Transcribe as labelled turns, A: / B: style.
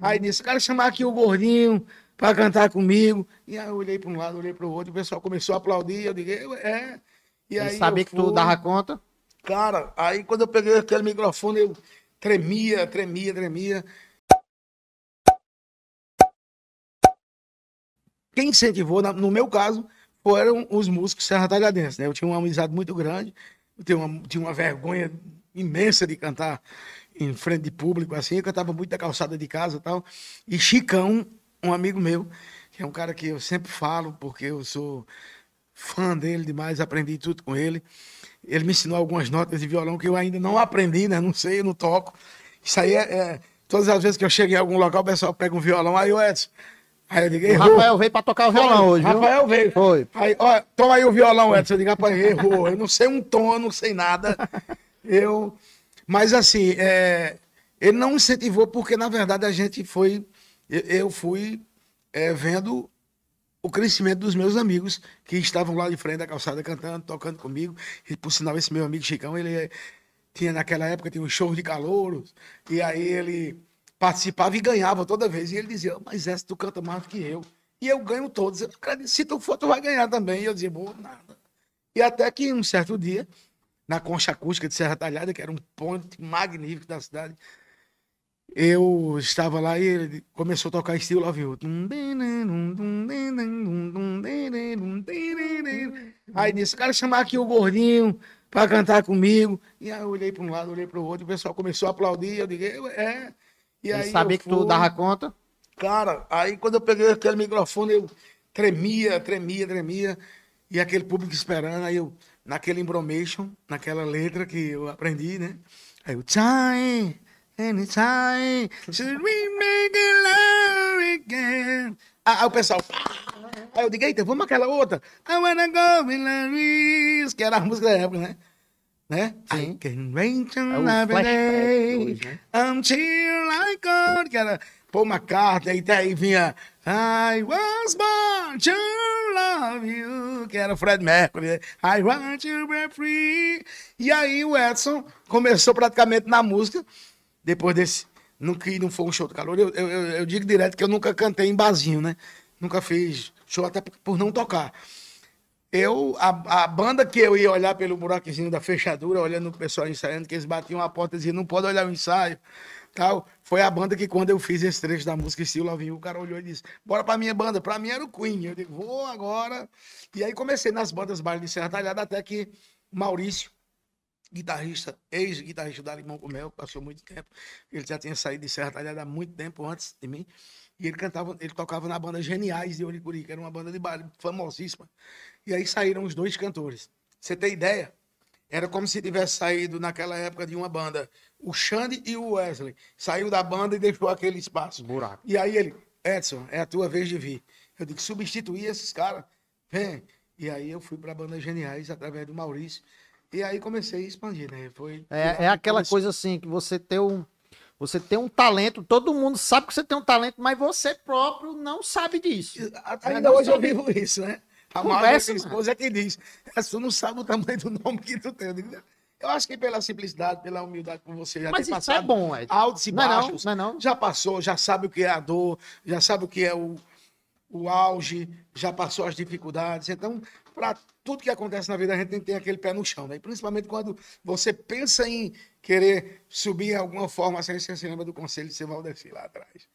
A: Aí disse, uhum. cara chamar aqui o gordinho para cantar comigo. E aí eu olhei para um lado, olhei para o outro, o pessoal começou a aplaudir. Eu digo, é.
B: E aí. sabia que tu dava
A: conta? Cara, aí quando eu peguei aquele microfone, eu tremia, tremia, tremia. Quem incentivou, no meu caso, foram os músicos Serra Talhadense, né? Eu tinha uma amizade muito grande, eu tinha uma, tinha uma vergonha imensa de cantar em frente de público, assim, eu cantava muito da calçada de casa e tal. E Chicão, um amigo meu, que é um cara que eu sempre falo, porque eu sou fã dele demais, aprendi tudo com ele. Ele me ensinou algumas notas de violão que eu ainda não aprendi, né? Não sei, não toco. Isso aí é. é todas as vezes que eu chego em algum local, o pessoal pega um violão, aí o Edson. Aí eu digo, O Rafael veio pra tocar o violão hoje. Viu? Rafael veio. Foi. Aí, ó, toma aí o violão, Edson. Eu digo, rapaz, errou. Eu não sei um tom, eu não sei nada. Eu mas assim, é, ele não incentivou porque, na verdade, a gente foi. Eu, fui é, vendo o crescimento dos meus amigos que estavam lá de frente da calçada cantando, tocando comigo. E por sinal, esse meu amigo Chicão, ele é, tinha naquela época tinha um show de calouros. E aí ele participava e ganhava toda vez. E ele dizia, oh, mas essa tu canta mais do que eu. E eu ganho todos. Eu acredito, se tu for, tu vai ganhar também. E eu dizia, bom, nada. E até que um certo dia na concha acústica de Serra Talhada, que era um ponte magnífico da cidade. Eu estava lá e ele começou a tocar estilo Love You. Aí disse, cara, chamar aqui o gordinho para cantar comigo. E aí eu olhei para um lado, olhei para o outro, o pessoal começou a aplaudir. Eu digo, é. E aí sabia que tu dava conta? Cara, aí quando eu peguei aquele microfone, eu tremia, tremia, tremia. E aquele público esperando, aí eu naquele embromation, naquela letra que eu aprendi, né? Aí o time, anytime, should we make it love again? Ah, aí o pessoal. Aí eu digo, eita, vamos aquela outra. I wanna go with Larry's, que era a música da época, né? Né? Sim. I can wait another é day hoje, né? until I come Que era uma carta aí, aí vinha... I was born to love you, que era o Fred Mercury. Né? I want you to be free. E aí o Edson começou praticamente na música, depois desse. Não, que não foi um show de calor. Eu, eu, eu digo direto que eu nunca cantei em barzinho, né? Nunca fiz show, até por não tocar eu, a, a, banda que eu ia olhar pelo buraquezinho da fechadura, olhando o pessoal ensaiando, que eles batiam a porta e diziam, não pode olhar o ensaio, tal. Foi a banda que quando eu fiz esse trecho da música Estilo Lovinho, o cara olhou e disse, bora pra minha banda. Pra mim era o Queen. Eu digo, vou agora. E aí comecei nas bandas baile de Serra Talhada, até que Maurício, guitarrista, ex-guitarrista da Limão com Mel, passou muito tempo. Ele já tinha saído de Serra Talhada há muito tempo antes de mim. E ele cantava, ele tocava na banda Geniais de Olicuri, que era uma banda de baile famosíssima. E aí saíram os dois cantores. Você tem ideia? Era como se tivesse saído naquela época de uma banda, o Xande e o Wesley. Saiu da banda e deixou aquele espaço. Buraco. E aí ele, Edson, é a tua vez de vir. Eu digo, substituir esses caras. Vem. E aí eu fui para a banda Geniais através do Maurício. E aí comecei a expandir, né? Foi, é, é aquela coisa assim, que você tem um. Você tem um talento, todo mundo sabe que você tem um talento, mas você próprio não sabe disso. É ainda hoje eu vivo isso, né? A Conversa, minha esposa, é que diz: você não sabe o tamanho do nome que tu tem. Eu acho que pela simplicidade, pela humildade com você já Mas ter passado. Mas isso é bom, Ed. Altos e não é Não, não, é não. Já passou, já sabe o que é a dor, já sabe o que é o, o auge, já passou as dificuldades. Então, para tudo que acontece na vida, a gente tem que ter aquele pé no chão. Né? principalmente quando você pensa em querer subir de alguma forma, assim, você se lembra do conselho de Valdeci lá atrás.